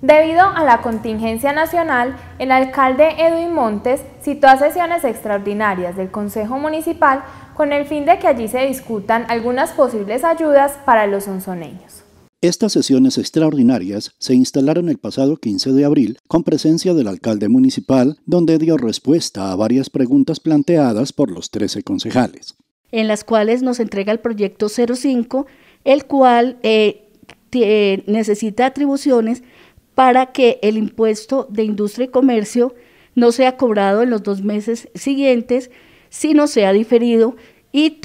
Debido a la contingencia nacional, el alcalde Edwin Montes citó a sesiones extraordinarias del Consejo Municipal con el fin de que allí se discutan algunas posibles ayudas para los onzoneños. Estas sesiones extraordinarias se instalaron el pasado 15 de abril con presencia del alcalde municipal, donde dio respuesta a varias preguntas planteadas por los 13 concejales. En las cuales nos entrega el proyecto 05, el cual eh, eh, necesita atribuciones para que el impuesto de industria y comercio no sea cobrado en los dos meses siguientes, sino sea diferido y,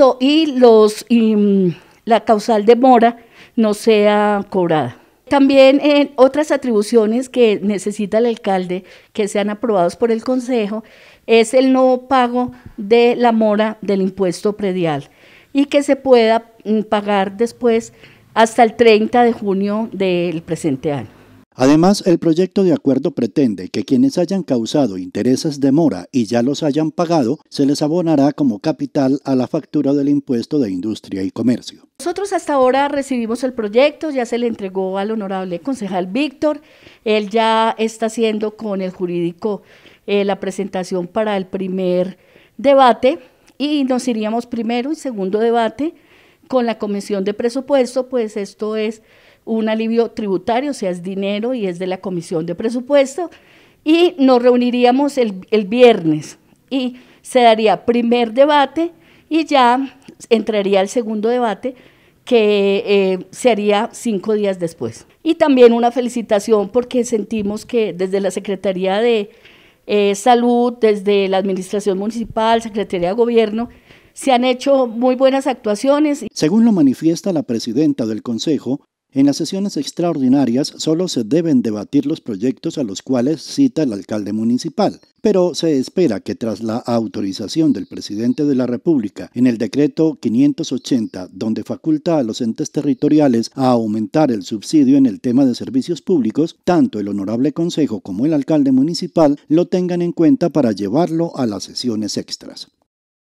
los, mm, la causal de mora no sea cobrada. También en eh, otras atribuciones que necesita el alcalde que sean aprobados por el Consejo es el no pago de la mora del impuesto predial y que se pueda mm, pagar después hasta el 30 de junio del presente año. Además, el proyecto de acuerdo pretende que quienes hayan causado intereses de mora y ya los hayan pagado, se les abonará como capital a la factura del impuesto de industria y comercio. Nosotros hasta ahora recibimos el proyecto, ya se le entregó al honorable concejal Víctor, él ya está haciendo con el jurídico eh, la presentación para el primer debate y nos iríamos primero y segundo debate con la Comisión de Presupuesto, pues esto es un alivio tributario, o sea, es dinero y es de la Comisión de Presupuesto, y nos reuniríamos el, el viernes y se daría primer debate y ya entraría el segundo debate que eh, se haría cinco días después. Y también una felicitación porque sentimos que desde la Secretaría de eh, Salud, desde la Administración Municipal, Secretaría de Gobierno, se han hecho muy buenas actuaciones. Según lo manifiesta la presidenta del Consejo, en las sesiones extraordinarias solo se deben debatir los proyectos a los cuales cita el alcalde municipal, pero se espera que tras la autorización del presidente de la República en el decreto 580, donde faculta a los entes territoriales a aumentar el subsidio en el tema de servicios públicos, tanto el honorable Consejo como el alcalde municipal lo tengan en cuenta para llevarlo a las sesiones extras.